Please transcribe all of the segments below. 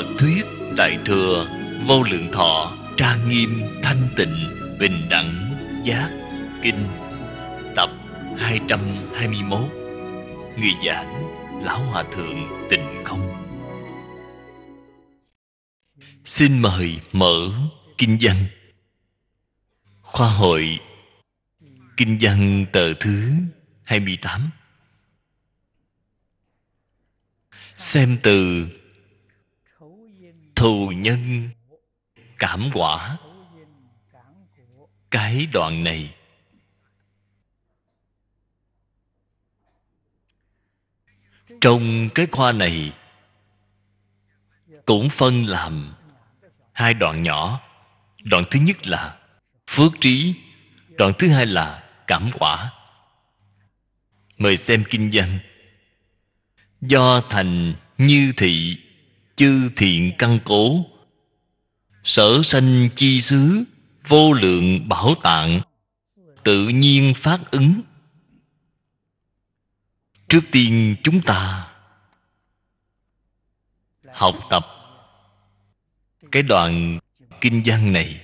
Phật thuyết Đại Thừa Vô Lượng Thọ Trang Nghiêm Thanh Tịnh Bình Đẳng Giác Kinh Tập 221 Người giảng Lão Hòa Thượng Tịnh Không Xin mời mở Kinh văn Khoa hội Kinh văn tờ thứ 28 Xem từ thù nhân cảm quả cái đoạn này trong cái khoa này cũng phân làm hai đoạn nhỏ đoạn thứ nhất là phước trí đoạn thứ hai là cảm quả mời xem kinh văn do thành như thị chư thiện căn cố sở sanh chi xứ vô lượng bảo tạng tự nhiên phát ứng trước tiên chúng ta học tập cái đoạn kinh văn này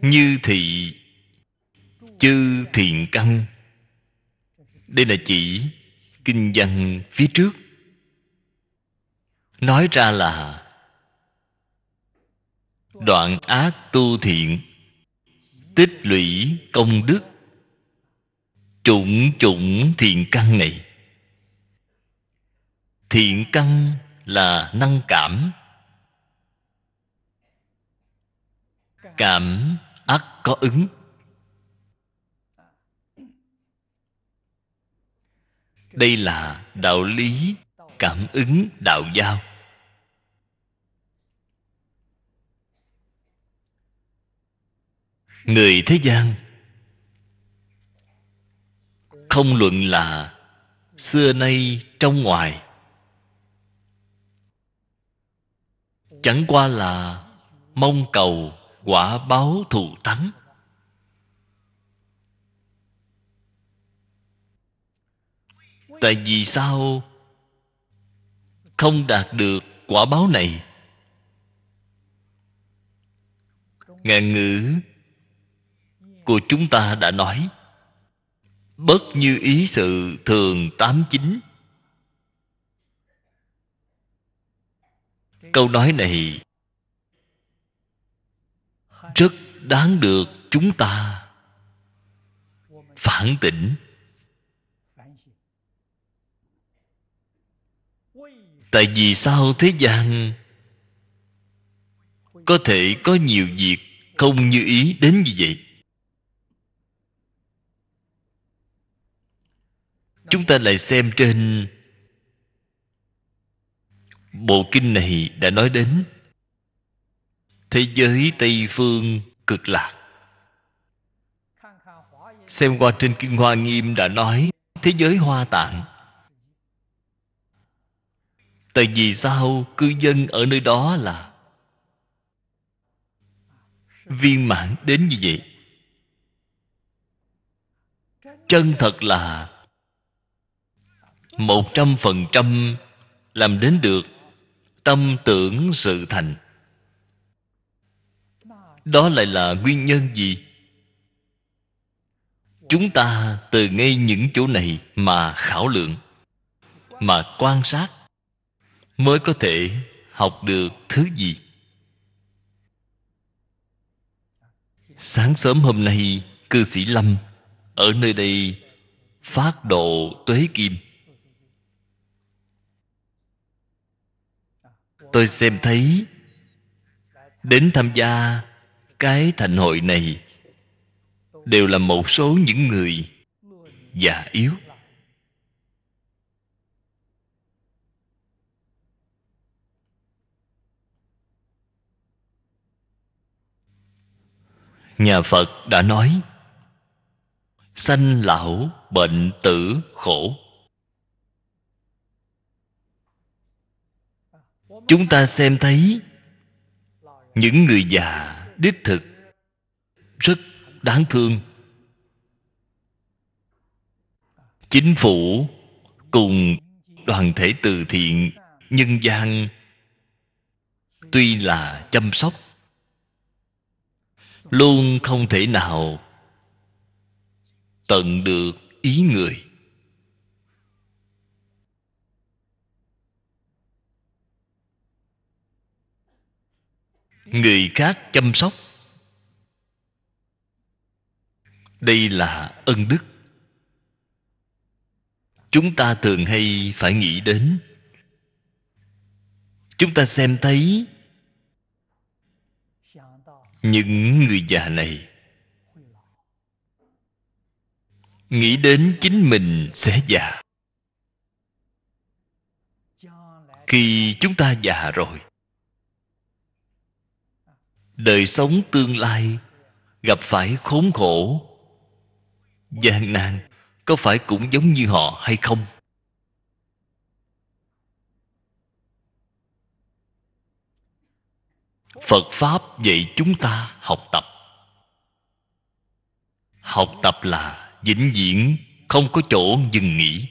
như thị chư thiện căn đây là chỉ kinh văn phía trước nói ra là đoạn ác tu thiện tích lũy công đức chủng chủng thiện căn này thiện căn là năng cảm cảm ắt có ứng đây là đạo lý cảm ứng đạo giao người thế gian không luận là xưa nay trong ngoài chẳng qua là mong cầu quả báo thù thắng tại vì sao không đạt được quả báo này ngạn ngữ của chúng ta đã nói bất như ý sự thường tám chín câu nói này rất đáng được chúng ta phản tỉnh tại vì sao thế gian có thể có nhiều việc không như ý đến như vậy chúng ta lại xem trên bộ kinh này đã nói đến thế giới tây phương cực lạc xem qua trên kinh hoa nghiêm đã nói thế giới hoa tạng tại vì sao cư dân ở nơi đó là viên mãn đến như vậy chân thật là một trăm phần trăm làm đến được tâm tưởng sự thành đó lại là nguyên nhân gì chúng ta từ ngay những chỗ này mà khảo lượng mà quan sát mới có thể học được thứ gì sáng sớm hôm nay cư sĩ lâm ở nơi đây phát độ tuế kim tôi xem thấy đến tham gia cái thành hội này đều là một số những người già yếu nhà phật đã nói sanh lão bệnh tử khổ chúng ta xem thấy những người già đích thực rất đáng thương chính phủ cùng đoàn thể từ thiện nhân gian tuy là chăm sóc luôn không thể nào tận được ý người người khác chăm sóc đây là ân đức chúng ta thường hay phải nghĩ đến chúng ta xem thấy những người già này nghĩ đến chính mình sẽ già khi chúng ta già rồi đời sống tương lai gặp phải khốn khổ gian nan có phải cũng giống như họ hay không phật pháp dạy chúng ta học tập học tập là vĩnh viễn không có chỗ dừng nghỉ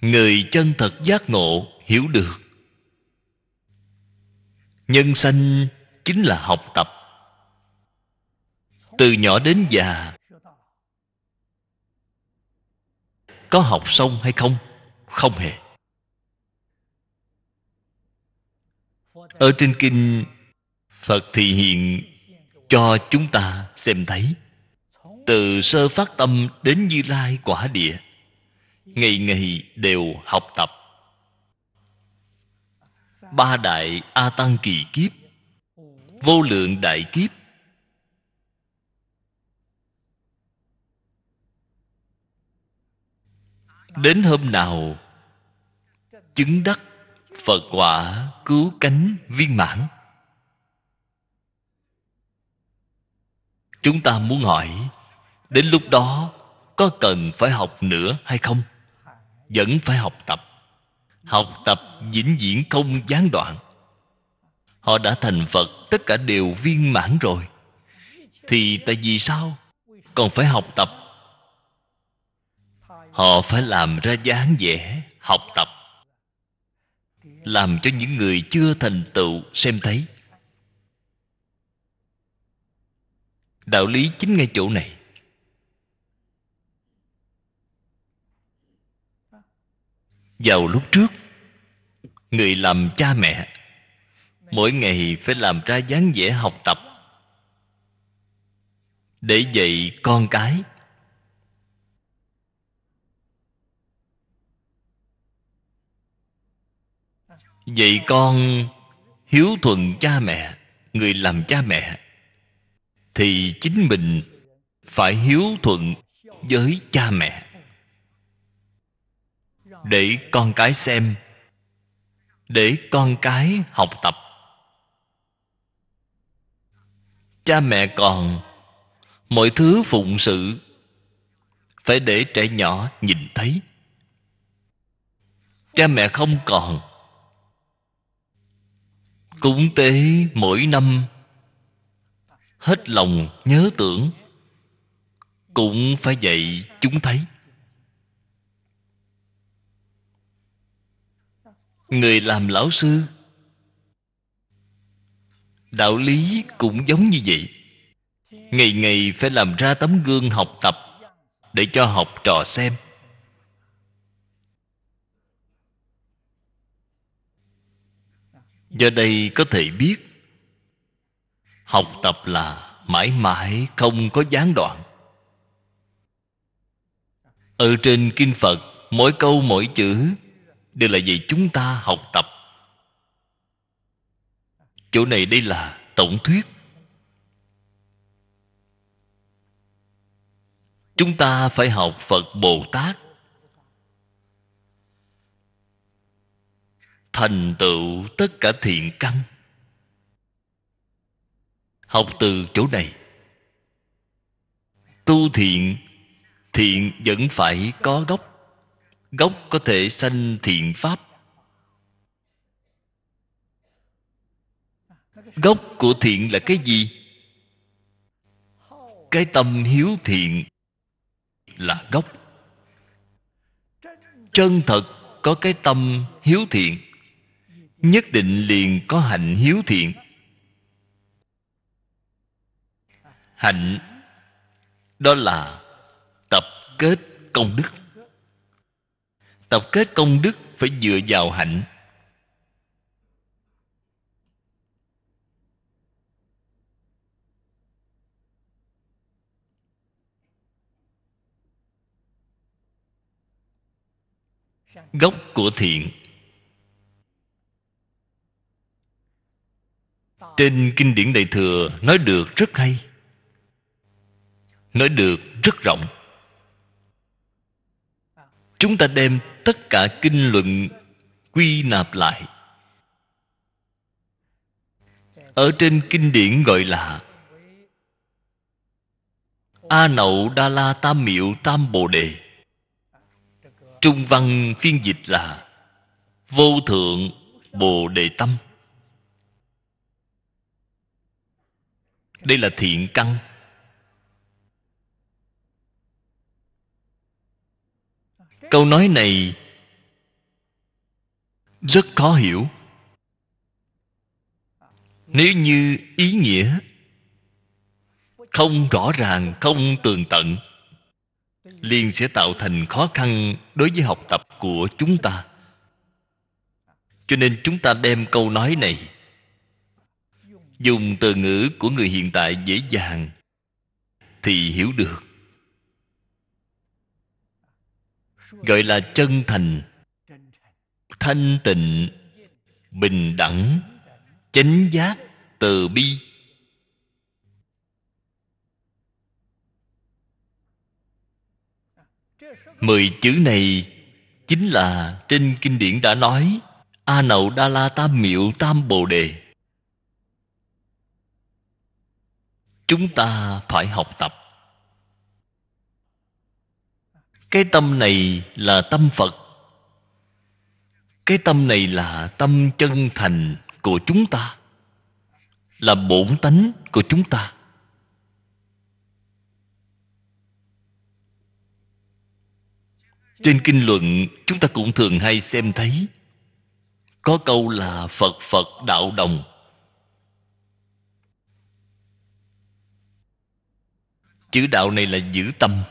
người chân thật giác ngộ hiểu được nhân sanh chính là học tập từ nhỏ đến già có học xong hay không không hề ở trên kinh phật thì hiện cho chúng ta xem thấy từ sơ phát tâm đến như lai quả địa ngày ngày đều học tập ba đại a tăng kỳ kiếp vô lượng đại kiếp đến hôm nào chứng đắc phật quả cứu cánh viên mãn chúng ta muốn hỏi đến lúc đó có cần phải học nữa hay không vẫn phải học tập học tập vĩnh viễn không gián đoạn họ đã thành phật tất cả đều viên mãn rồi thì tại vì sao còn phải học tập họ phải làm ra dáng vẻ học tập làm cho những người chưa thành tựu xem thấy đạo lý chính ngay chỗ này vào lúc trước người làm cha mẹ mỗi ngày phải làm ra dáng vẻ học tập để dạy con cái vậy con hiếu thuận cha mẹ người làm cha mẹ thì chính mình phải hiếu thuận với cha mẹ để con cái xem để con cái học tập cha mẹ còn mọi thứ phụng sự phải để trẻ nhỏ nhìn thấy cha mẹ không còn cúng tế mỗi năm hết lòng nhớ tưởng cũng phải dạy chúng thấy người làm lão sư đạo lý cũng giống như vậy ngày ngày phải làm ra tấm gương học tập để cho học trò xem do đây có thể biết học tập là mãi mãi không có gián đoạn ở trên kinh phật mỗi câu mỗi chữ đều là vì chúng ta học tập chỗ này đây là tổng thuyết chúng ta phải học phật bồ tát thành tựu tất cả thiện căn học từ chỗ này tu thiện thiện vẫn phải có gốc gốc có thể sanh thiện pháp gốc của thiện là cái gì cái tâm hiếu thiện là gốc chân thật có cái tâm hiếu thiện nhất định liền có hạnh hiếu thiện hạnh đó là tập kết công đức tập kết công đức phải dựa vào hạnh gốc của thiện trên kinh điển đại thừa nói được rất hay nói được rất rộng chúng ta đem tất cả kinh luận quy nạp lại ở trên kinh điển gọi là a nậu đa la tam miệu tam bồ đề trung văn phiên dịch là vô thượng bồ đề tâm đây là thiện căn câu nói này rất khó hiểu nếu như ý nghĩa không rõ ràng không tường tận liền sẽ tạo thành khó khăn đối với học tập của chúng ta cho nên chúng ta đem câu nói này dùng từ ngữ của người hiện tại dễ dàng thì hiểu được gọi là chân thành thanh tịnh bình đẳng chánh giác từ bi mười chữ này chính là trên kinh điển đã nói a nậu đa la tam miệu tam bồ đề chúng ta phải học tập cái tâm này là tâm phật cái tâm này là tâm chân thành của chúng ta là bổn tánh của chúng ta trên kinh luận chúng ta cũng thường hay xem thấy có câu là phật phật đạo đồng chữ đạo này là giữ tâm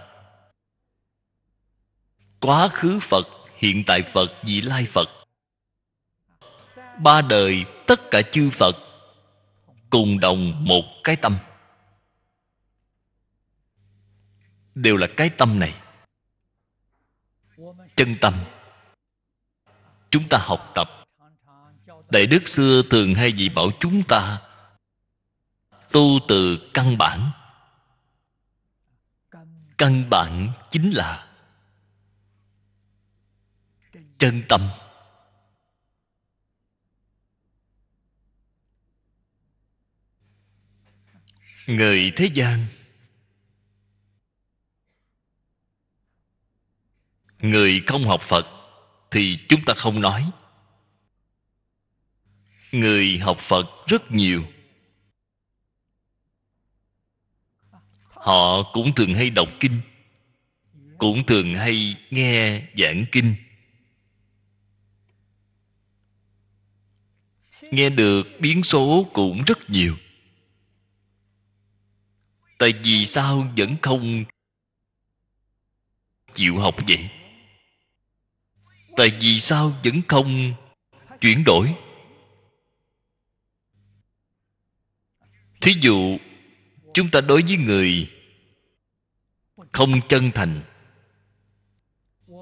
quá khứ phật hiện tại phật vị lai phật ba đời tất cả chư phật cùng đồng một cái tâm đều là cái tâm này chân tâm chúng ta học tập đại đức xưa thường hay dạy bảo chúng ta tu từ căn bản căn bản chính là chân tâm người thế gian người không học phật thì chúng ta không nói người học phật rất nhiều họ cũng thường hay đọc kinh cũng thường hay nghe giảng kinh nghe được biến số cũng rất nhiều tại vì sao vẫn không chịu học vậy tại vì sao vẫn không chuyển đổi thí dụ chúng ta đối với người không chân thành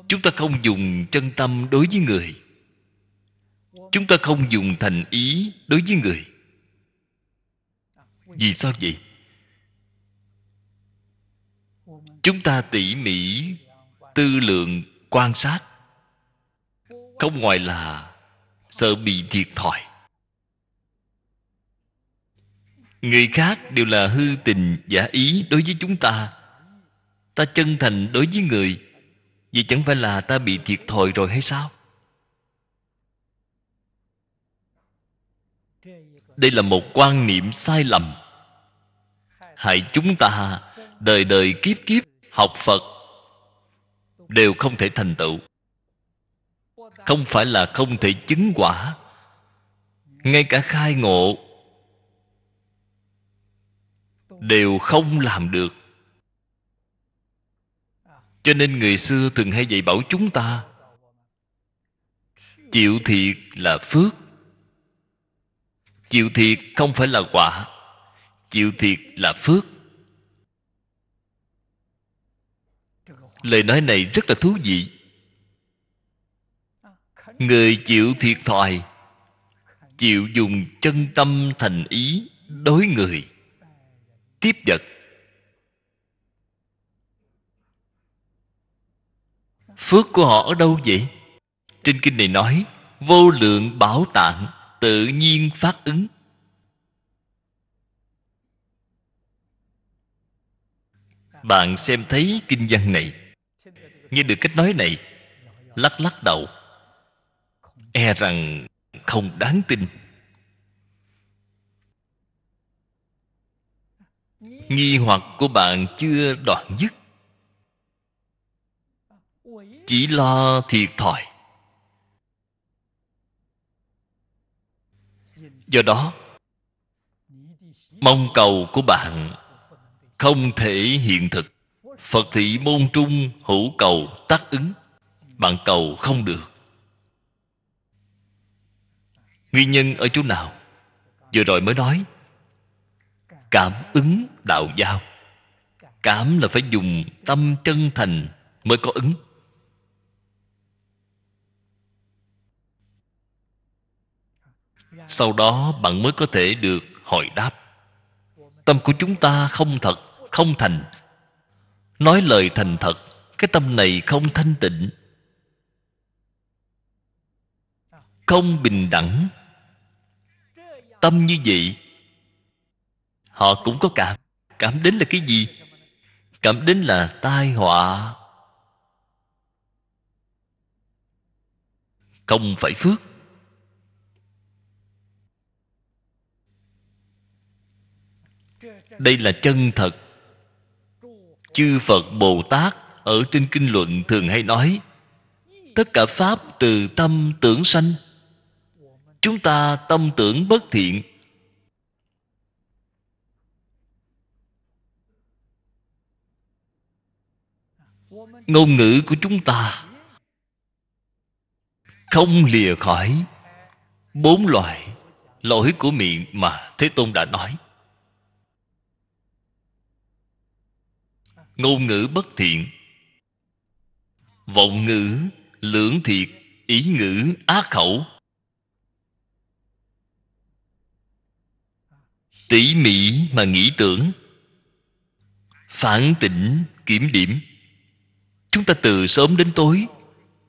chúng ta không dùng chân tâm đối với người chúng ta không dùng thành ý đối với người vì sao vậy chúng ta tỉ mỉ tư lượng quan sát không ngoài là sợ bị thiệt thòi người khác đều là hư tình giả ý đối với chúng ta ta chân thành đối với người vậy chẳng phải là ta bị thiệt thòi rồi hay sao đây là một quan niệm sai lầm hại chúng ta đời đời kiếp kiếp học phật đều không thể thành tựu không phải là không thể chứng quả ngay cả khai ngộ đều không làm được cho nên người xưa thường hay dạy bảo chúng ta chịu thiệt là phước chịu thiệt không phải là quả chịu thiệt là phước lời nói này rất là thú vị người chịu thiệt thòi chịu dùng chân tâm thành ý đối người tiếp vật phước của họ ở đâu vậy trên kinh này nói vô lượng bảo tạng tự nhiên phát ứng bạn xem thấy kinh văn này nghe được cách nói này lắc lắc đầu e rằng không đáng tin nghi hoặc của bạn chưa đoạn dứt chỉ lo thiệt thòi do đó mong cầu của bạn không thể hiện thực phật thị môn trung hữu cầu tác ứng bạn cầu không được nguyên nhân ở chỗ nào vừa rồi mới nói cảm ứng đạo giao cảm là phải dùng tâm chân thành mới có ứng sau đó bạn mới có thể được hồi đáp tâm của chúng ta không thật không thành nói lời thành thật cái tâm này không thanh tịnh không bình đẳng tâm như vậy họ cũng có cảm cảm đến là cái gì cảm đến là tai họa không phải phước đây là chân thật chư phật bồ tát ở trên kinh luận thường hay nói tất cả pháp từ tâm tưởng sanh chúng ta tâm tưởng bất thiện ngôn ngữ của chúng ta không lìa khỏi bốn loại lỗi của miệng mà thế tôn đã nói ngôn ngữ bất thiện vọng ngữ lưỡng thiệt ý ngữ á khẩu tỉ mỉ mà nghĩ tưởng phản tỉnh kiểm điểm chúng ta từ sớm đến tối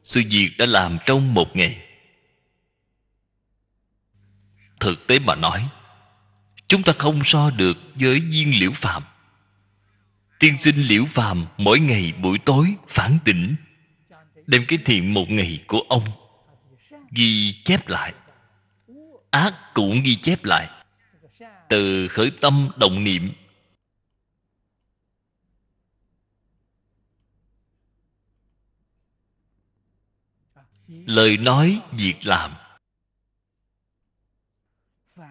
sự việc đã làm trong một ngày thực tế mà nói chúng ta không so được với viên liễu phàm tiên sinh liễu phàm mỗi ngày buổi tối phản tỉnh đem cái thiện một ngày của ông ghi chép lại ác cũng ghi chép lại từ khởi tâm động niệm lời nói việc làm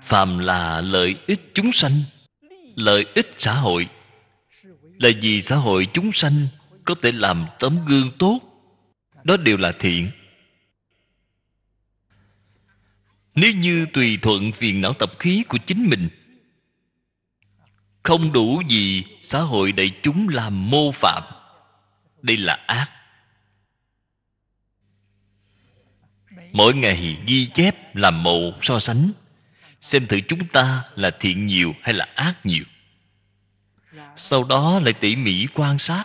phàm là lợi ích chúng sanh lợi ích xã hội là vì xã hội chúng sanh có thể làm tấm gương tốt đó đều là thiện nếu như tùy thuận phiền não tập khí của chính mình không đủ gì xã hội đại chúng làm mô phạm đây là ác mỗi ngày ghi chép làm mẫu so sánh xem thử chúng ta là thiện nhiều hay là ác nhiều sau đó lại tỉ mỉ quan sát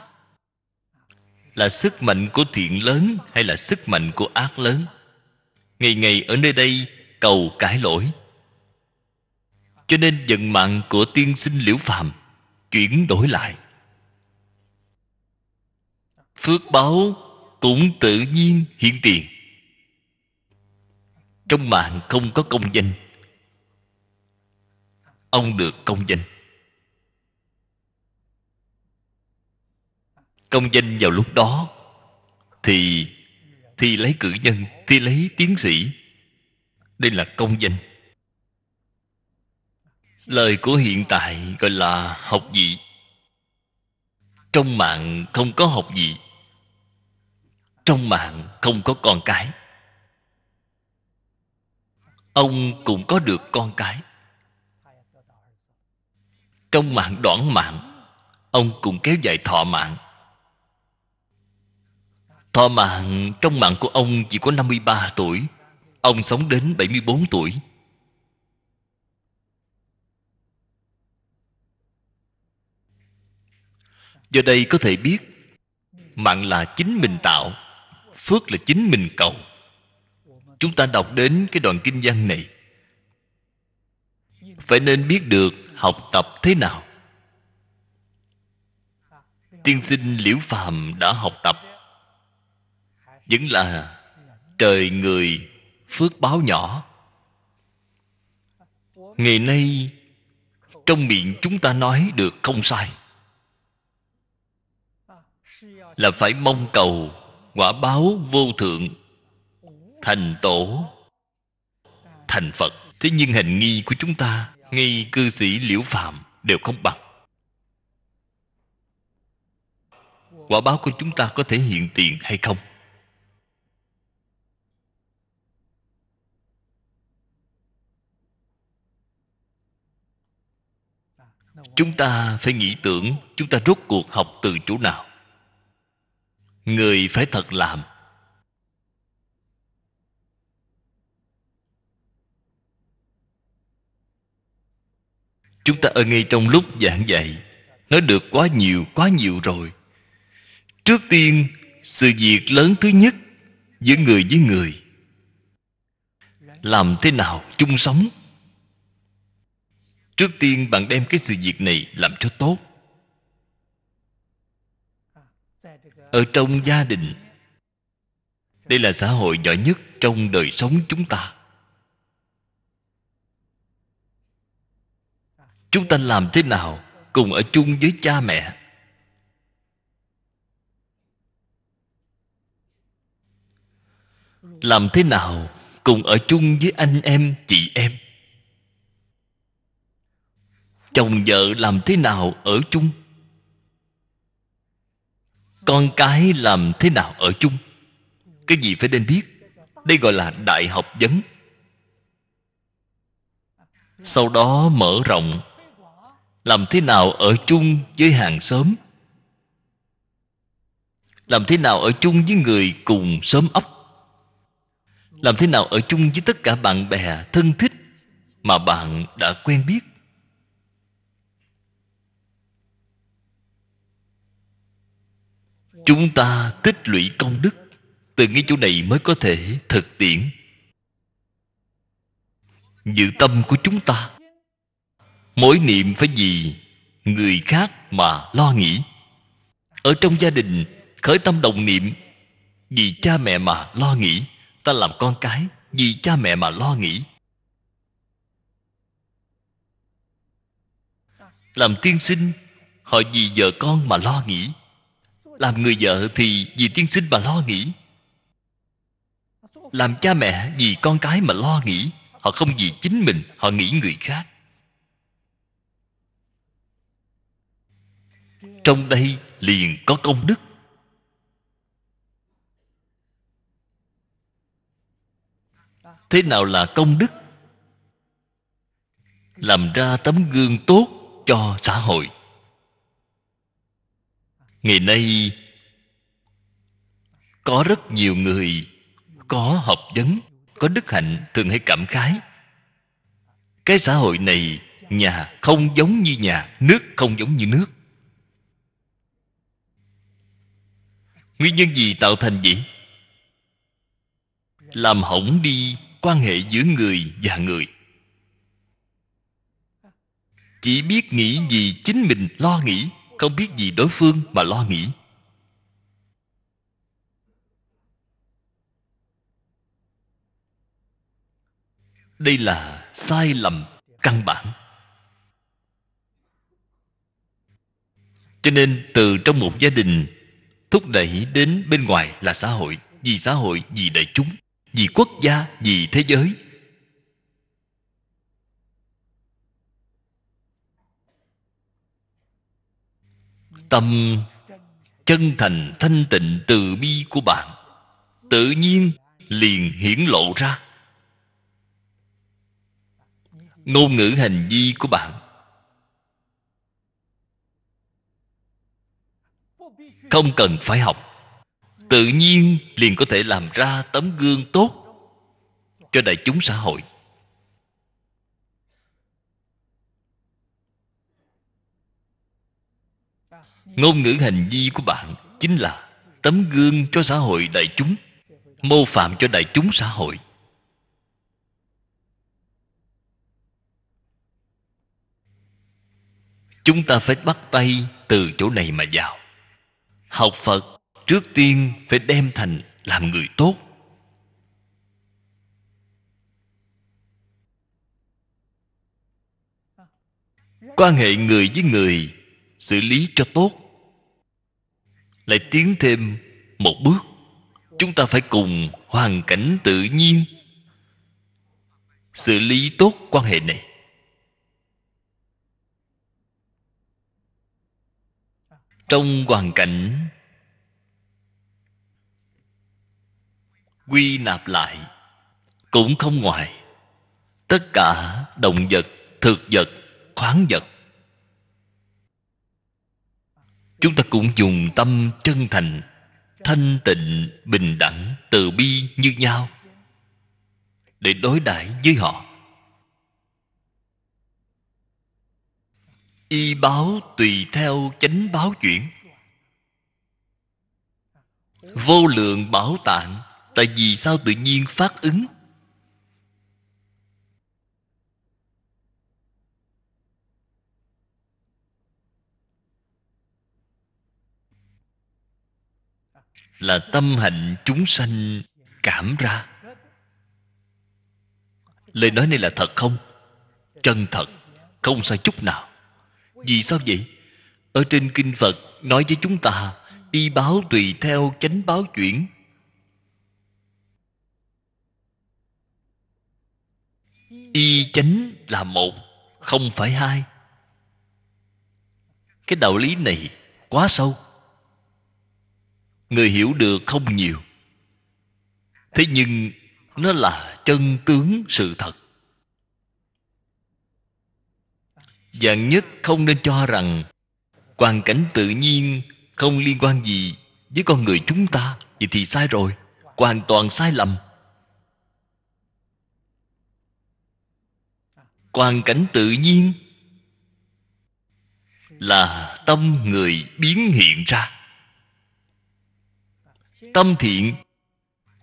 là sức mạnh của thiện lớn hay là sức mạnh của ác lớn ngày ngày ở nơi đây cầu cải lỗi cho nên vận mạng của tiên sinh liễu phàm chuyển đổi lại phước báo cũng tự nhiên hiện tiền trong mạng không có công danh ông được công danh công danh vào lúc đó thì thi lấy cử nhân thi lấy tiến sĩ đây là công danh lời của hiện tại gọi là học vị trong mạng không có học vị trong mạng không có con cái ông cũng có được con cái trong mạng đoạn mạng ông cũng kéo dài thọ mạng thọ mạng trong mạng của ông chỉ có 53 tuổi ông sống đến 74 tuổi do đây có thể biết mạng là chính mình tạo phước là chính mình cầu chúng ta đọc đến cái đoạn kinh văn này phải nên biết được học tập thế nào tiên sinh liễu phàm đã học tập vẫn là trời người phước báo nhỏ ngày nay trong miệng chúng ta nói được không sai là phải mong cầu quả báo vô thượng thành tổ thành phật thế nhưng hành nghi của chúng ta ngay cư sĩ liễu phạm đều không bằng quả báo của chúng ta có thể hiện tiền hay không chúng ta phải nghĩ tưởng chúng ta rốt cuộc học từ chỗ nào người phải thật làm chúng ta ở ngay trong lúc giảng dạy nói được quá nhiều quá nhiều rồi trước tiên sự việc lớn thứ nhất giữa người với người làm thế nào chung sống trước tiên bạn đem cái sự việc này làm cho tốt ở trong gia đình đây là xã hội giỏi nhất trong đời sống chúng ta chúng ta làm thế nào cùng ở chung với cha mẹ làm thế nào cùng ở chung với anh em chị em chồng vợ làm thế nào ở chung con cái làm thế nào ở chung cái gì phải nên biết đây gọi là đại học vấn sau đó mở rộng làm thế nào ở chung với hàng xóm làm thế nào ở chung với người cùng xóm ấp làm thế nào ở chung với tất cả bạn bè thân thích mà bạn đã quen biết chúng ta tích lũy công đức từ ngay chỗ này mới có thể thực tiễn dự tâm của chúng ta mỗi niệm phải vì người khác mà lo nghĩ ở trong gia đình khởi tâm đồng niệm vì cha mẹ mà lo nghĩ ta làm con cái vì cha mẹ mà lo nghĩ làm tiên sinh họ vì vợ con mà lo nghĩ làm người vợ thì vì tiên sinh mà lo nghĩ làm cha mẹ vì con cái mà lo nghĩ họ không vì chính mình họ nghĩ người khác trong đây liền có công đức thế nào là công đức làm ra tấm gương tốt cho xã hội ngày nay có rất nhiều người có học vấn có đức hạnh thường hay cảm khái cái xã hội này nhà không giống như nhà nước không giống như nước nguyên nhân gì tạo thành vậy làm hỏng đi quan hệ giữa người và người chỉ biết nghĩ gì chính mình lo nghĩ không biết gì đối phương mà lo nghĩ đây là sai lầm căn bản cho nên từ trong một gia đình thúc đẩy đến bên ngoài là xã hội vì xã hội vì đại chúng vì quốc gia vì thế giới tâm chân thành thanh tịnh từ bi của bạn tự nhiên liền hiển lộ ra ngôn ngữ hành vi của bạn không cần phải học tự nhiên liền có thể làm ra tấm gương tốt cho đại chúng xã hội ngôn ngữ hành vi của bạn chính là tấm gương cho xã hội đại chúng mô phạm cho đại chúng xã hội chúng ta phải bắt tay từ chỗ này mà vào học phật trước tiên phải đem thành làm người tốt quan hệ người với người xử lý cho tốt lại tiến thêm một bước chúng ta phải cùng hoàn cảnh tự nhiên xử lý tốt quan hệ này trong hoàn cảnh quy nạp lại cũng không ngoài tất cả động vật thực vật khoáng vật chúng ta cũng dùng tâm chân thành thanh tịnh bình đẳng từ bi như nhau để đối đãi với họ y báo tùy theo chánh báo chuyển vô lượng bảo tạng tại vì sao tự nhiên phát ứng là tâm hạnh chúng sanh cảm ra lời nói này là thật không chân thật không sai chút nào vì sao vậy? Ở trên kinh Phật nói với chúng ta y báo tùy theo chánh báo chuyển y chánh là một không phải hai cái đạo lý này quá sâu người hiểu được không nhiều thế nhưng nó là chân tướng sự thật dạng nhất không nên cho rằng hoàn cảnh tự nhiên không liên quan gì với con người chúng ta vậy thì sai rồi hoàn toàn sai lầm hoàn cảnh tự nhiên là tâm người biến hiện ra tâm thiện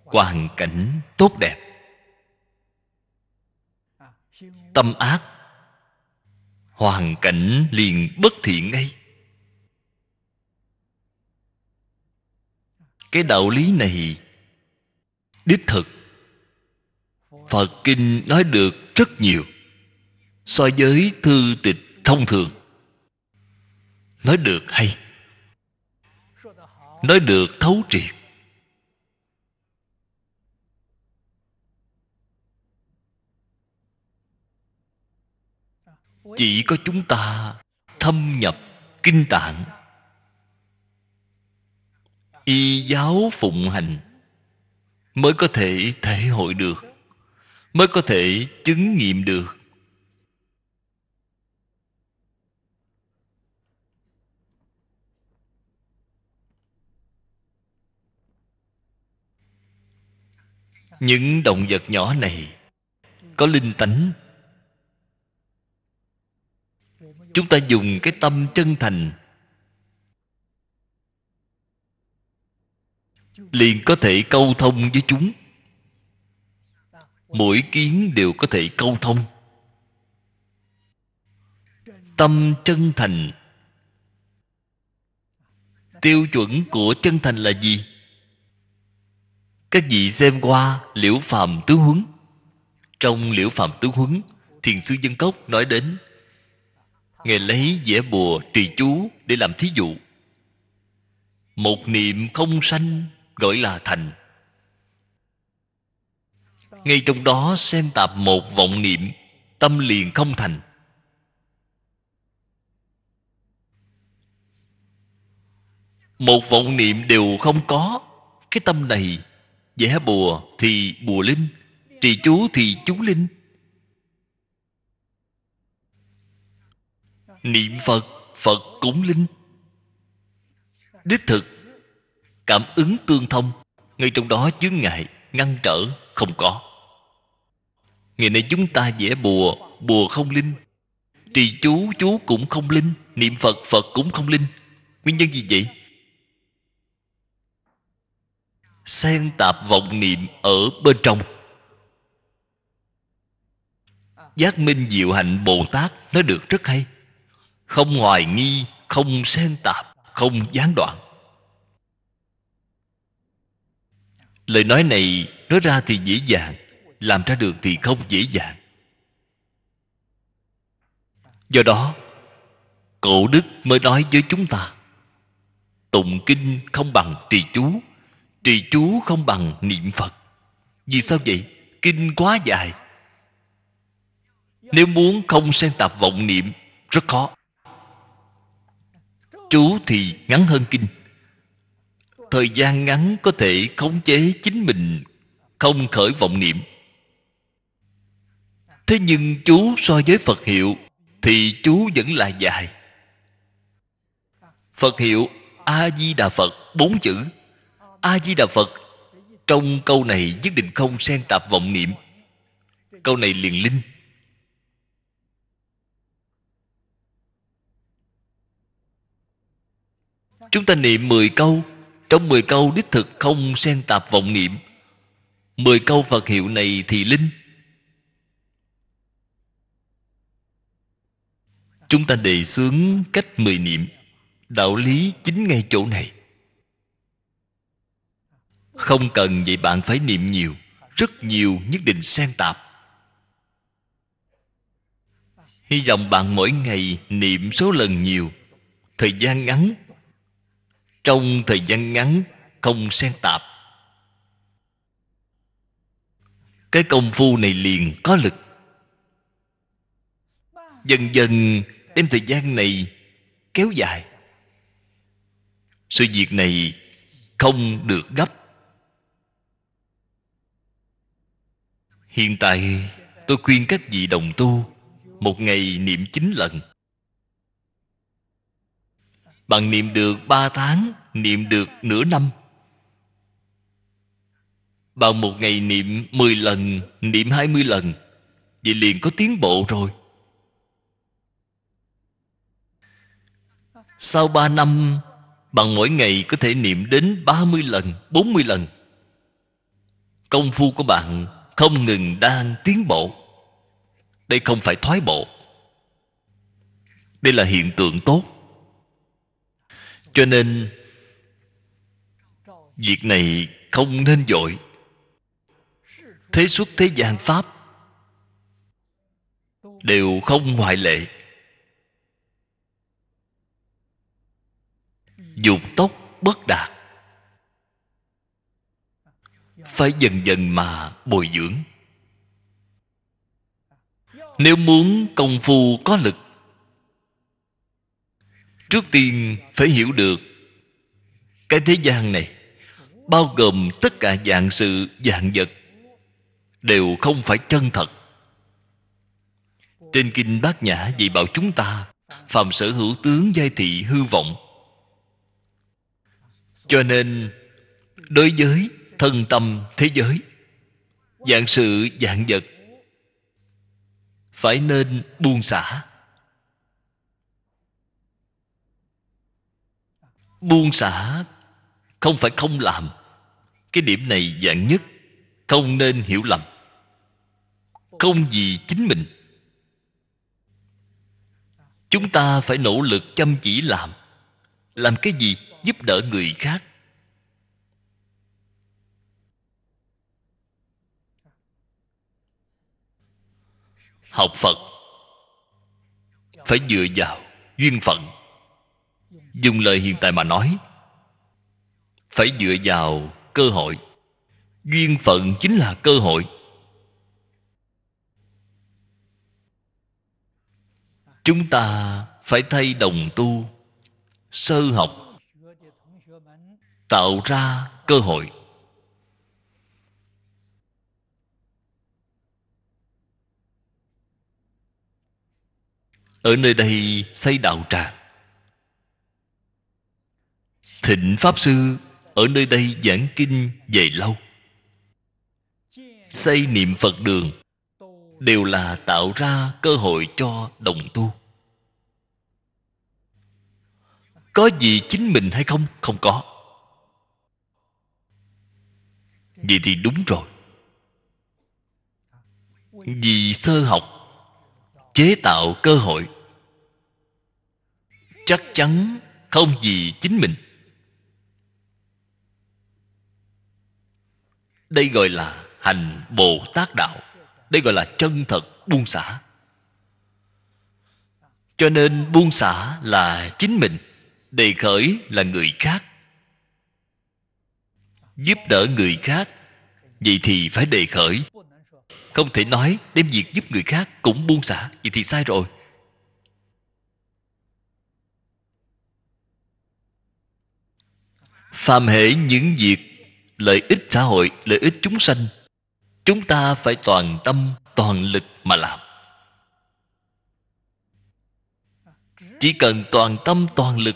hoàn cảnh tốt đẹp tâm ác hoàn cảnh liền bất thiện ngay cái đạo lý này đích thực phật kinh nói được rất nhiều so với thư tịch thông thường nói được hay nói được thấu triệt chỉ có chúng ta thâm nhập kinh tạng y giáo phụng hành mới có thể thể hội được mới có thể chứng nghiệm được những động vật nhỏ này có linh tánh chúng ta dùng cái tâm chân thành liền có thể câu thông với chúng mỗi kiến đều có thể câu thông tâm chân thành tiêu chuẩn của chân thành là gì các vị xem qua liễu phàm tứ huấn trong liễu phàm tứ huấn thiền sư dân cốc nói đến ngài lấy vẽ bùa trì chú để làm thí dụ một niệm không sanh gọi là thành ngay trong đó xem tạp một vọng niệm tâm liền không thành một vọng niệm đều không có cái tâm này vẽ bùa thì bùa linh trì chú thì chú linh niệm phật phật cúng linh đích thực cảm ứng tương thông ngay trong đó chướng ngại ngăn trở không có ngày nay chúng ta vẽ bùa bùa không linh trì chú chú cũng không linh niệm phật phật cũng không linh nguyên nhân gì vậy xen tạp vọng niệm ở bên trong giác minh diệu hạnh bồ tát nói được rất hay không hoài nghi không xen tạp không gián đoạn lời nói này nói ra thì dễ dàng làm ra được thì không dễ dàng do đó cổ đức mới nói với chúng ta tụng kinh không bằng trì chú trì chú không bằng niệm phật vì sao vậy kinh quá dài nếu muốn không xen tạp vọng niệm rất khó chú thì ngắn hơn kinh thời gian ngắn có thể khống chế chính mình không khởi vọng niệm thế nhưng chú so với phật hiệu thì chú vẫn là dài phật hiệu a di đà phật bốn chữ a di đà phật trong câu này nhất định không xen tạp vọng niệm câu này liền linh Chúng ta niệm 10 câu Trong 10 câu đích thực không xen tạp vọng niệm 10 câu Phật hiệu này thì linh Chúng ta đề xướng cách 10 niệm Đạo lý chính ngay chỗ này Không cần vậy bạn phải niệm nhiều Rất nhiều nhất định xen tạp Hy vọng bạn mỗi ngày niệm số lần nhiều Thời gian ngắn trong thời gian ngắn không xen tạp cái công phu này liền có lực dần dần đem thời gian này kéo dài sự việc này không được gấp hiện tại tôi khuyên các vị đồng tu một ngày niệm chín lần bạn niệm được ba tháng niệm được nửa năm bằng một ngày niệm mười lần niệm hai mươi lần vậy liền có tiến bộ rồi sau ba năm bạn mỗi ngày có thể niệm đến ba mươi lần, bốn mươi lần. Công phu của bạn không ngừng đang tiến bộ. Đây không phải thoái bộ. Đây là hiện tượng tốt cho nên việc này không nên dội thế xuất thế gian pháp đều không ngoại lệ dục tốc bất đạt phải dần dần mà bồi dưỡng nếu muốn công phu có lực trước tiên phải hiểu được cái thế gian này bao gồm tất cả dạng sự dạng vật đều không phải chân thật trên kinh bát nhã dạy bảo chúng ta phàm sở hữu tướng giai thị hư vọng cho nên đối với thân tâm thế giới dạng sự dạng vật phải nên buông xả buông xả không phải không làm cái điểm này dạng nhất không nên hiểu lầm không vì chính mình chúng ta phải nỗ lực chăm chỉ làm làm cái gì giúp đỡ người khác học phật phải dựa vào duyên phận dùng lời hiện tại mà nói phải dựa vào cơ hội duyên phận chính là cơ hội chúng ta phải thay đồng tu sơ học tạo ra cơ hội ở nơi đây xây đạo tràng thịnh pháp sư ở nơi đây giảng kinh về lâu xây niệm phật đường đều là tạo ra cơ hội cho đồng tu có gì chính mình hay không không có vậy thì đúng rồi vì sơ học chế tạo cơ hội chắc chắn không vì chính mình đây gọi là hành bồ tát đạo đây gọi là chân thật buông xả cho nên buông xả là chính mình đề khởi là người khác giúp đỡ người khác vậy thì phải đề khởi không thể nói đem việc giúp người khác cũng buông xả vậy thì sai rồi phàm hễ những việc lợi ích xã hội lợi ích chúng sanh chúng ta phải toàn tâm toàn lực mà làm chỉ cần toàn tâm toàn lực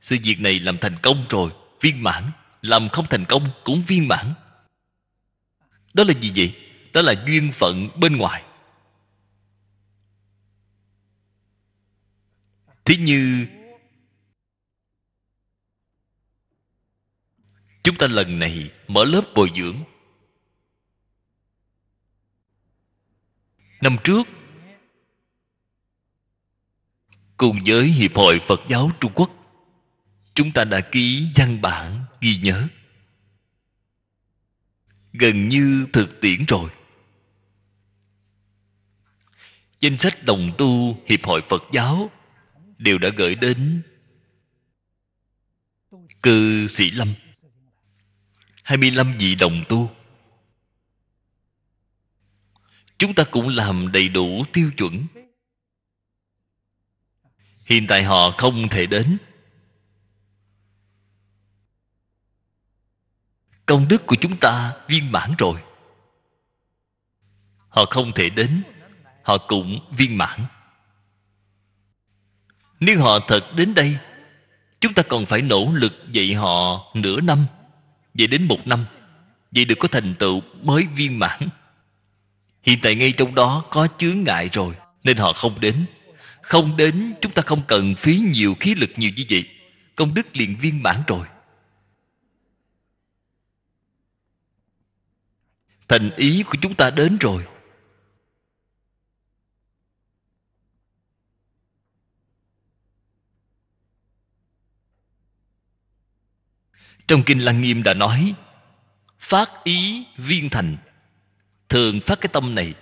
sự việc này làm thành công rồi viên mãn làm không thành công cũng viên mãn đó là gì vậy đó là duyên phận bên ngoài thế như chúng ta lần này mở lớp bồi dưỡng năm trước cùng với hiệp hội phật giáo trung quốc chúng ta đã ký văn bản ghi nhớ gần như thực tiễn rồi danh sách đồng tu hiệp hội phật giáo đều đã gửi đến cư sĩ lâm 25 vị đồng tu Chúng ta cũng làm đầy đủ tiêu chuẩn Hiện tại họ không thể đến Công đức của chúng ta viên mãn rồi Họ không thể đến Họ cũng viên mãn Nếu họ thật đến đây Chúng ta còn phải nỗ lực dạy họ nửa năm Vậy đến một năm Vậy được có thành tựu mới viên mãn Hiện tại ngay trong đó có chướng ngại rồi Nên họ không đến Không đến chúng ta không cần phí nhiều khí lực nhiều như vậy Công đức liền viên mãn rồi Thành ý của chúng ta đến rồi Trong Kinh Lăng Nghiêm đã nói Phát ý viên thành Thường phát cái tâm này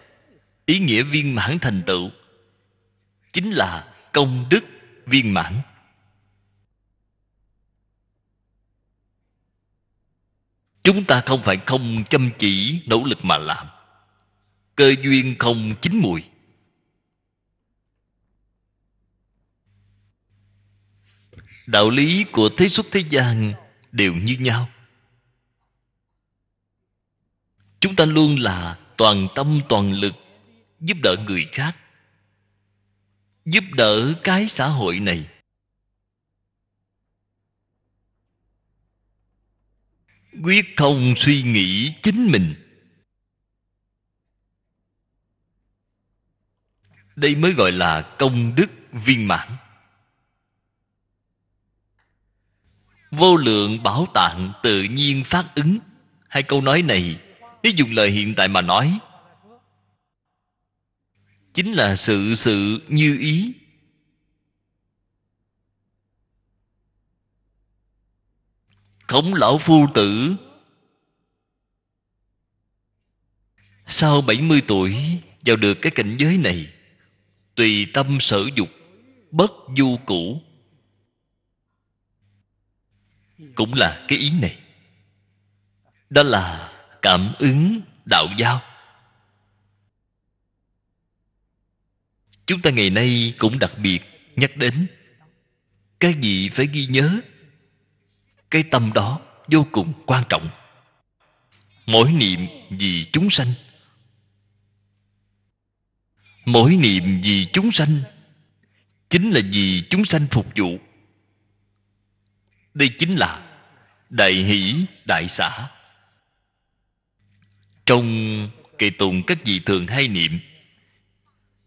Ý nghĩa viên mãn thành tựu Chính là công đức viên mãn Chúng ta không phải không chăm chỉ nỗ lực mà làm Cơ duyên không chín mùi Đạo lý của thế xuất thế gian đều như nhau chúng ta luôn là toàn tâm toàn lực giúp đỡ người khác giúp đỡ cái xã hội này quyết không suy nghĩ chính mình đây mới gọi là công đức viên mãn vô lượng bảo tạng tự nhiên phát ứng hai câu nói này nếu dùng lời hiện tại mà nói chính là sự sự như ý khổng lão phu tử sau 70 tuổi vào được cái cảnh giới này tùy tâm sở dục bất du cũ cũng là cái ý này đó là cảm ứng đạo giao chúng ta ngày nay cũng đặc biệt nhắc đến các vị phải ghi nhớ cái tâm đó vô cùng quan trọng mỗi niệm vì chúng sanh mỗi niệm vì chúng sanh chính là vì chúng sanh phục vụ đây chính là đại hỷ đại xã trong kỳ tùng các vị thường hay niệm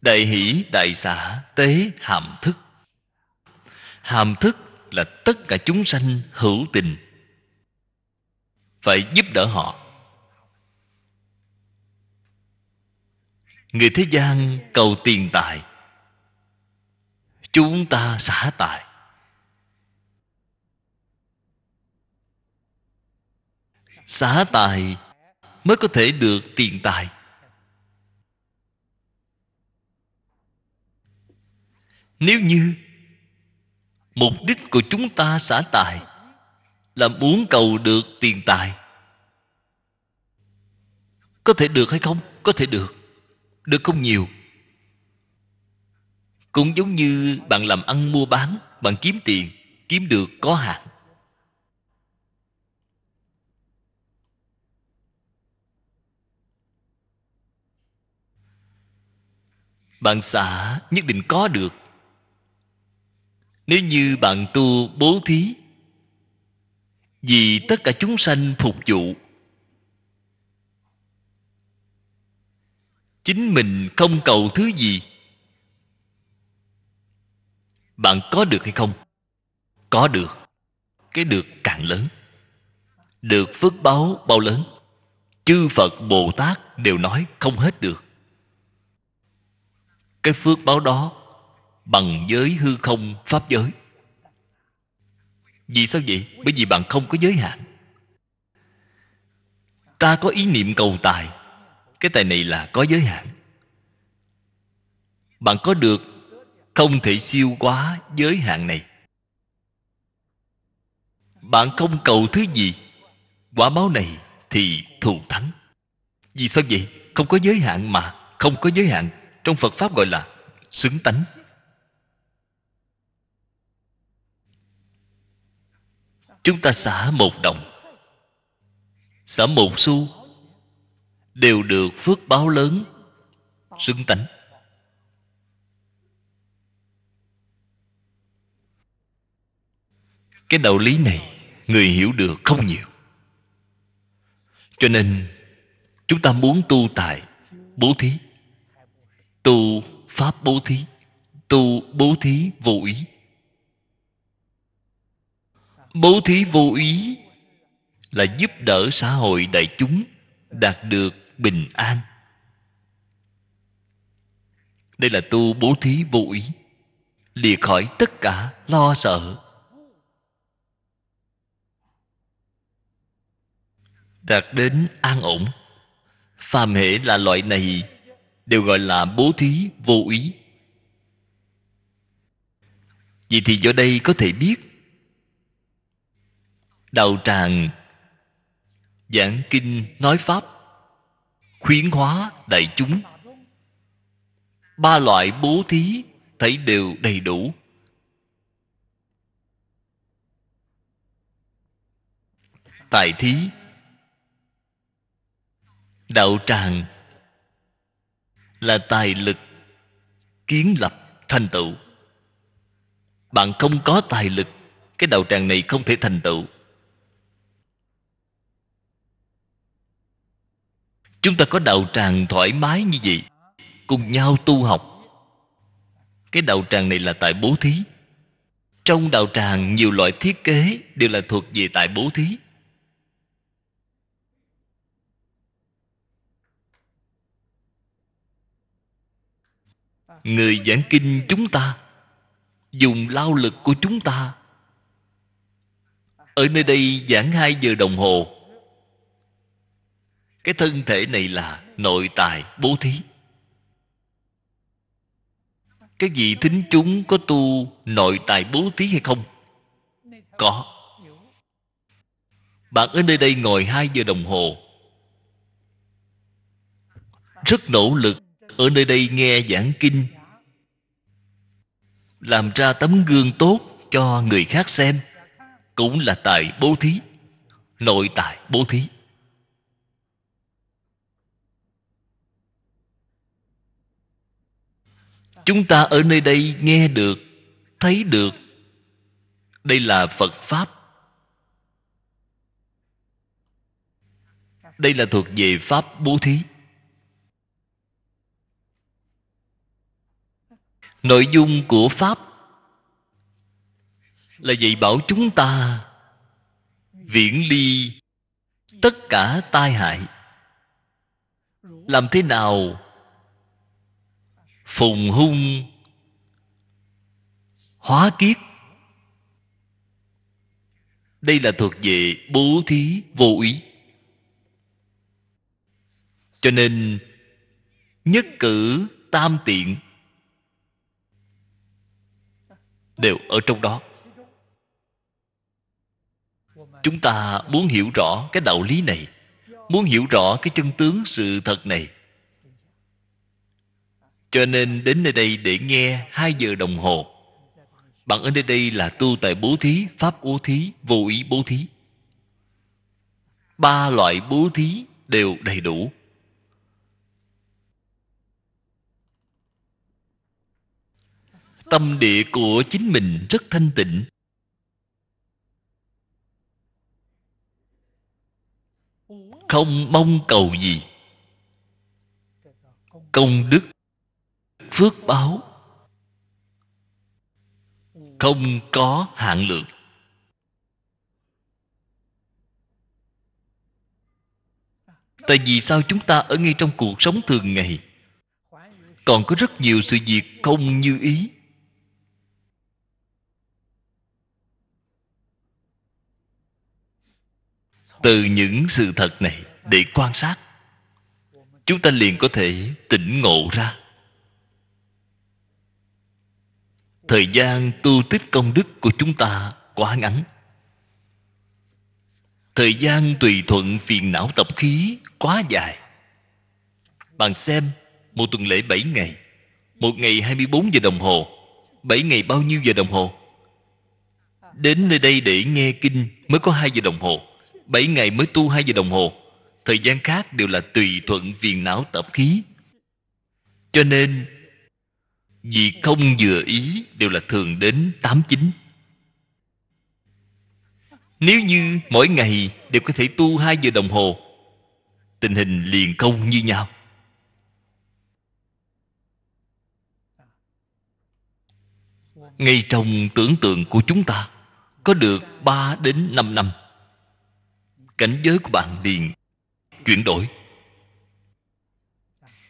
đại hỷ đại xã tế hàm thức hàm thức là tất cả chúng sanh hữu tình phải giúp đỡ họ người thế gian cầu tiền tài chúng ta xả tài xá tài mới có thể được tiền tài nếu như mục đích của chúng ta xả tài là muốn cầu được tiền tài có thể được hay không có thể được được không nhiều cũng giống như bạn làm ăn mua bán bạn kiếm tiền kiếm được có hạn bạn xả nhất định có được nếu như bạn tu bố thí vì tất cả chúng sanh phục vụ chính mình không cầu thứ gì bạn có được hay không có được cái được càng lớn được phước báo bao lớn chư phật bồ tát đều nói không hết được cái phước báo đó bằng giới hư không pháp giới vì sao vậy bởi vì bạn không có giới hạn ta có ý niệm cầu tài cái tài này là có giới hạn bạn có được không thể siêu quá giới hạn này bạn không cầu thứ gì quả báo này thì thù thắng vì sao vậy không có giới hạn mà không có giới hạn trong phật pháp gọi là xứng tánh chúng ta xả một đồng xả một xu đều được phước báo lớn xứng tánh cái đạo lý này người hiểu được không nhiều cho nên chúng ta muốn tu tài bố thí tu pháp bố thí tu bố thí vô ý bố thí vô ý là giúp đỡ xã hội đại chúng đạt được bình an đây là tu bố thí vô ý lìa khỏi tất cả lo sợ đạt đến an ổn phàm hệ là loại này đều gọi là bố thí vô ý Vậy thì do đây có thể biết Đạo tràng Giảng kinh nói pháp Khuyến hóa đại chúng Ba loại bố thí Thấy đều đầy đủ Tài thí Đạo tràng là tài lực kiến lập thành tựu bạn không có tài lực cái đạo tràng này không thể thành tựu chúng ta có đạo tràng thoải mái như vậy cùng nhau tu học cái đạo tràng này là tại bố thí trong đạo tràng nhiều loại thiết kế đều là thuộc về tại bố thí người giảng kinh chúng ta dùng lao lực của chúng ta ở nơi đây giảng hai giờ đồng hồ cái thân thể này là nội tài bố thí cái gì thính chúng có tu nội tài bố thí hay không có bạn ở nơi đây ngồi hai giờ đồng hồ rất nỗ lực ở nơi đây nghe giảng kinh làm ra tấm gương tốt cho người khác xem cũng là tài bố thí nội tài bố thí chúng ta ở nơi đây nghe được thấy được đây là phật pháp đây là thuộc về pháp bố thí nội dung của pháp là dạy bảo chúng ta viễn ly tất cả tai hại làm thế nào phùng hung hóa kiết đây là thuộc về bố thí vô ý cho nên nhất cử tam tiện đều ở trong đó chúng ta muốn hiểu rõ cái đạo lý này muốn hiểu rõ cái chân tướng sự thật này cho nên đến nơi đây để nghe hai giờ đồng hồ bạn ở nơi đây là tu tại bố thí pháp bố thí vô ý bố thí ba loại bố thí đều đầy đủ tâm địa của chính mình rất thanh tịnh không mong cầu gì công đức phước báo không có hạn lượng tại vì sao chúng ta ở ngay trong cuộc sống thường ngày còn có rất nhiều sự việc không như ý từ những sự thật này để quan sát chúng ta liền có thể tỉnh ngộ ra thời gian tu tích công đức của chúng ta quá ngắn thời gian tùy thuận phiền não tập khí quá dài bạn xem một tuần lễ 7 ngày một ngày 24 giờ đồng hồ 7 ngày bao nhiêu giờ đồng hồ đến nơi đây để nghe kinh mới có 2 giờ đồng hồ 7 ngày mới tu 2 giờ đồng hồ Thời gian khác đều là tùy thuận phiền não tập khí Cho nên Vì không vừa ý đều là thường đến 8 chín Nếu như mỗi ngày đều có thể tu 2 giờ đồng hồ Tình hình liền không như nhau Ngay trong tưởng tượng của chúng ta Có được 3 đến 5 năm cảnh giới của bạn liền chuyển đổi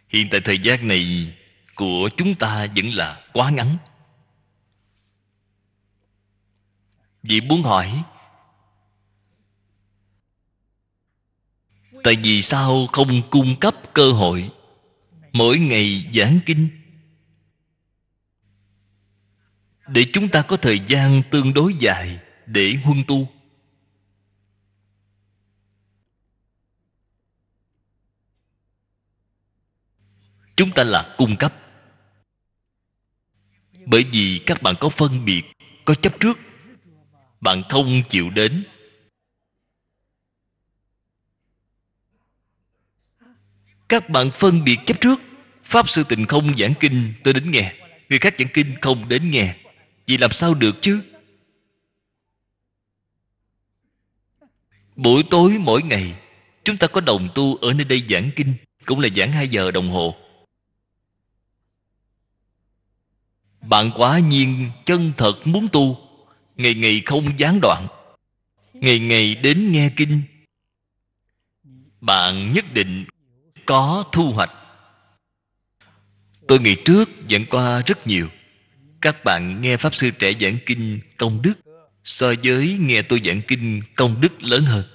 hiện tại thời gian này của chúng ta vẫn là quá ngắn vì muốn hỏi tại vì sao không cung cấp cơ hội mỗi ngày giảng kinh để chúng ta có thời gian tương đối dài để huân tu chúng ta là cung cấp bởi vì các bạn có phân biệt có chấp trước bạn không chịu đến các bạn phân biệt chấp trước pháp sư tịnh không giảng kinh tôi đến nghe người khác giảng kinh không đến nghe vậy làm sao được chứ buổi tối mỗi ngày chúng ta có đồng tu ở nơi đây giảng kinh cũng là giảng 2 giờ đồng hồ bạn quá nhiên chân thật muốn tu ngày ngày không gián đoạn ngày ngày đến nghe kinh bạn nhất định có thu hoạch tôi ngày trước giảng qua rất nhiều các bạn nghe pháp sư trẻ giảng kinh công đức so với nghe tôi giảng kinh công đức lớn hơn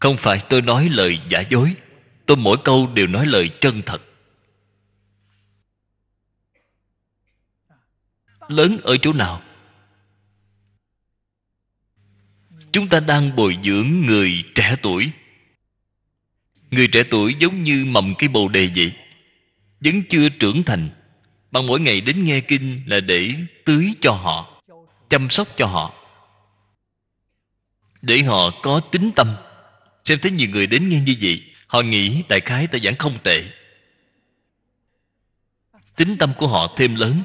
không phải tôi nói lời giả dối tôi mỗi câu đều nói lời chân thật lớn ở chỗ nào chúng ta đang bồi dưỡng người trẻ tuổi người trẻ tuổi giống như mầm cây bồ đề vậy vẫn chưa trưởng thành bằng mỗi ngày đến nghe kinh là để tưới cho họ chăm sóc cho họ để họ có tính tâm xem thấy nhiều người đến nghe như vậy họ nghĩ đại khái ta giảng không tệ tính tâm của họ thêm lớn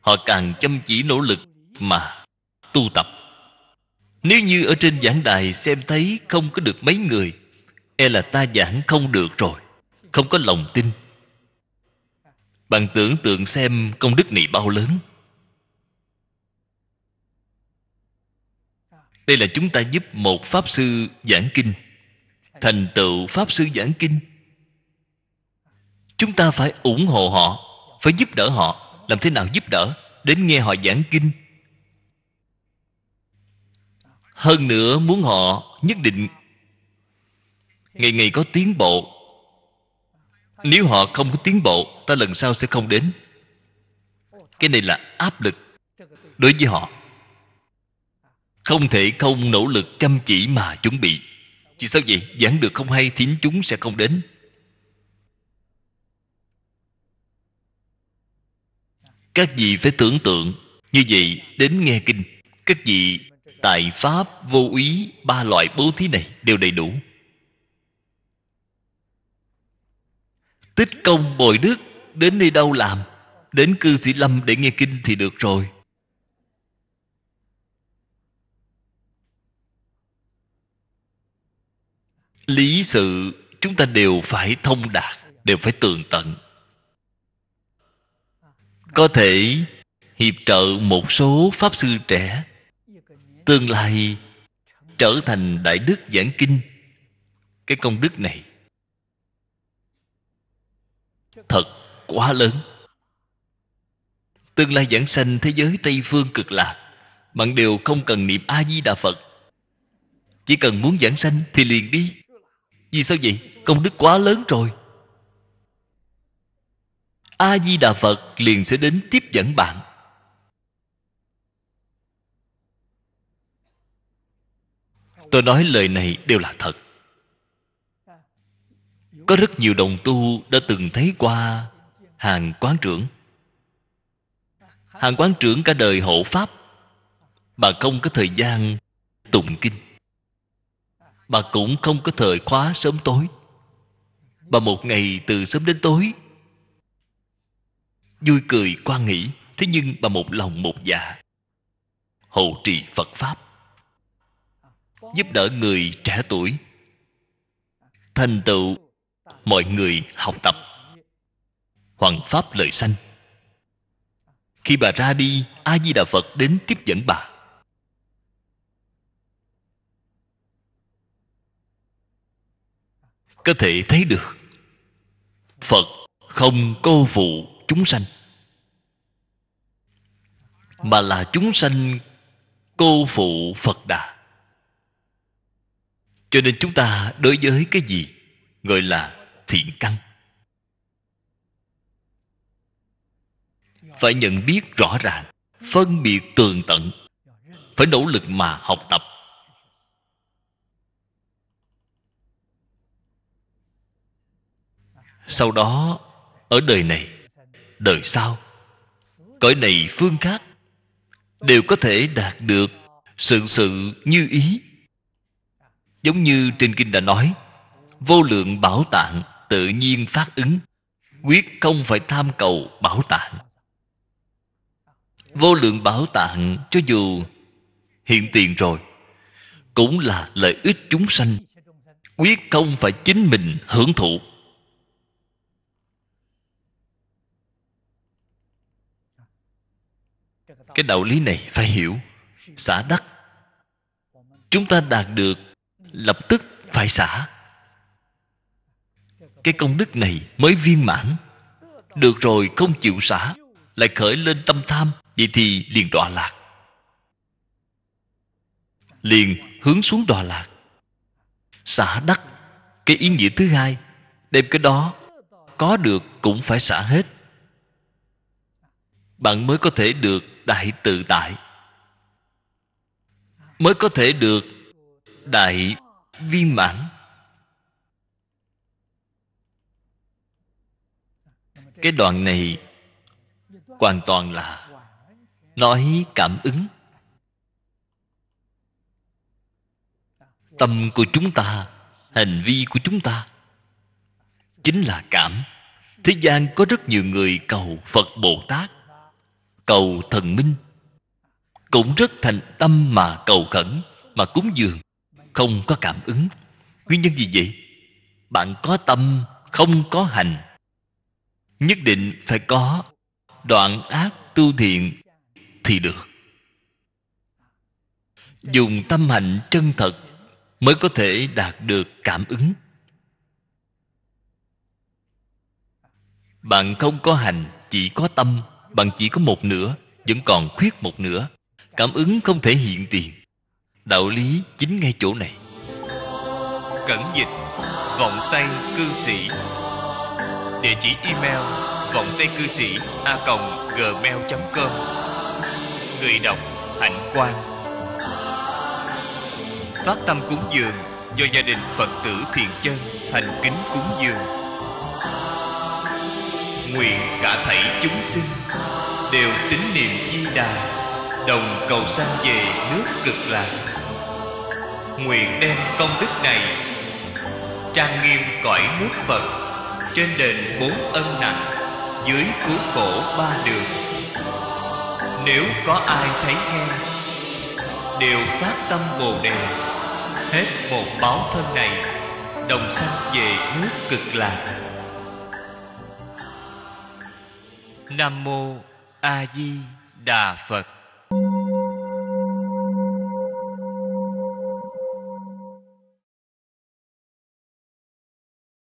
họ càng chăm chỉ nỗ lực mà tu tập nếu như ở trên giảng đài xem thấy không có được mấy người e là ta giảng không được rồi không có lòng tin bạn tưởng tượng xem công đức này bao lớn đây là chúng ta giúp một pháp sư giảng kinh thành tựu pháp sư giảng kinh chúng ta phải ủng hộ họ phải giúp đỡ họ làm thế nào giúp đỡ đến nghe họ giảng kinh hơn nữa muốn họ nhất định ngày ngày có tiến bộ nếu họ không có tiến bộ ta lần sau sẽ không đến cái này là áp lực đối với họ không thể không nỗ lực chăm chỉ mà chuẩn bị vì sao vậy? Giảng được không hay Thính chúng sẽ không đến Các vị phải tưởng tượng Như vậy đến nghe kinh Các vị tài pháp vô ý Ba loại bố thí này đều đầy đủ Tích công bồi đức Đến nơi đâu làm Đến cư sĩ Lâm để nghe kinh thì được rồi lý sự chúng ta đều phải thông đạt đều phải tường tận có thể hiệp trợ một số pháp sư trẻ tương lai trở thành đại đức giảng kinh cái công đức này thật quá lớn tương lai giảng sanh thế giới tây phương cực lạc bạn đều không cần niệm a di đà phật chỉ cần muốn giảng sanh thì liền đi vì sao vậy? Công đức quá lớn rồi A-di-đà Phật liền sẽ đến tiếp dẫn bạn Tôi nói lời này đều là thật Có rất nhiều đồng tu đã từng thấy qua Hàng quán trưởng Hàng quán trưởng cả đời hộ Pháp mà không có thời gian tụng kinh bà cũng không có thời khóa sớm tối bà một ngày từ sớm đến tối vui cười qua nghĩ thế nhưng bà một lòng một dạ hộ trì phật pháp giúp đỡ người trẻ tuổi thành tựu mọi người học tập hoàng pháp lời sanh khi bà ra đi a di đà phật đến tiếp dẫn bà có thể thấy được phật không cô phụ chúng sanh mà là chúng sanh cô phụ phật đà cho nên chúng ta đối với cái gì gọi là thiện căn phải nhận biết rõ ràng phân biệt tường tận phải nỗ lực mà học tập sau đó ở đời này đời sau cõi này phương khác đều có thể đạt được sự sự như ý giống như trên kinh đã nói vô lượng bảo tạng tự nhiên phát ứng quyết không phải tham cầu bảo tạng vô lượng bảo tạng cho dù hiện tiền rồi cũng là lợi ích chúng sanh quyết không phải chính mình hưởng thụ cái đạo lý này phải hiểu xả đắc chúng ta đạt được lập tức phải xả cái công đức này mới viên mãn được rồi không chịu xả lại khởi lên tâm tham vậy thì liền đọa lạc liền hướng xuống đọa lạc xả đắc cái ý nghĩa thứ hai đem cái đó có được cũng phải xả hết bạn mới có thể được đại tự tại mới có thể được đại viên mãn cái đoạn này hoàn toàn là nói cảm ứng tâm của chúng ta hành vi của chúng ta chính là cảm thế gian có rất nhiều người cầu phật bồ tát cầu thần minh cũng rất thành tâm mà cầu khẩn mà cúng dường không có cảm ứng nguyên nhân gì vậy bạn có tâm không có hành nhất định phải có đoạn ác tu thiện thì được dùng tâm hạnh chân thật mới có thể đạt được cảm ứng bạn không có hành chỉ có tâm bạn chỉ có một nửa vẫn còn khuyết một nửa cảm ứng không thể hiện tiền đạo lý chính ngay chỗ này cẩn dịch vọng tay cư sĩ địa chỉ email vọng tay cư sĩ a gmail com người đọc hạnh quang phát tâm cúng dường do gia đình phật tử thiền chân thành kính cúng dường nguyện cả thảy chúng sinh đều tín niệm di đà đồng cầu sanh về nước cực lạc nguyện đem công đức này trang nghiêm cõi nước phật trên đền bốn ân nặng dưới cứu khổ ba đường nếu có ai thấy nghe đều phát tâm bồ đề hết một báo thân này đồng sanh về nước cực lạc nam mô a di đà phật